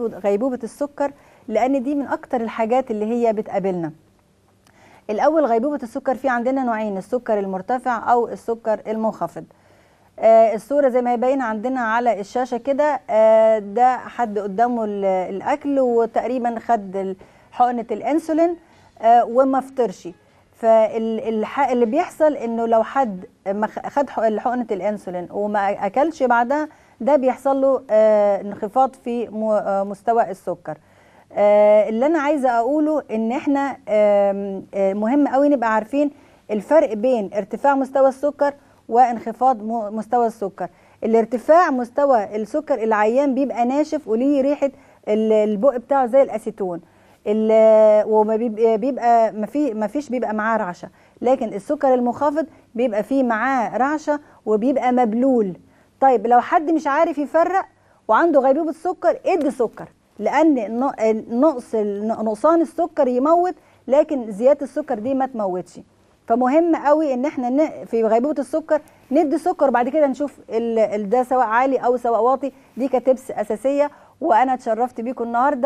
غيبوبة السكر لأن دي من أكتر الحاجات اللي هي بتقابلنا الأول غيبوبة السكر في عندنا نوعين السكر المرتفع أو السكر المنخفض آه الصورة زي ما يبين عندنا على الشاشة كده آه ده حد قدامه الأكل وتقريبا خد حقنة الأنسولين آه وما فطرش فاللي بيحصل إنه لو حد خد حقنة الأنسولين وما أكلش بعدها ده بيحصل له آه، انخفاض في آه، مستوى السكر آه، اللي انا عايزه اقوله ان احنا مهم قوي نبقى عارفين الفرق بين ارتفاع مستوى السكر وانخفاض مستوى السكر الارتفاع مستوى السكر العيان بيبقى ناشف وليه ريحه البق بتاعه زي الاسيتون وما بيبقى ما فيش بيبقى معاه رعشه لكن السكر المنخفض بيبقى فيه معاه رعشه وبيبقى مبلول طيب لو حد مش عارف يفرق وعنده غيبوبه سكر ادي سكر لان نقص نقصان السكر يموت لكن زياده السكر دي ما تموتش فمهم قوي ان احنا في غيبوبه السكر ندي سكر وبعد كده نشوف ده سواء عالي او سواء واطي دي كتبس اساسيه وانا اتشرفت بيكم النهارده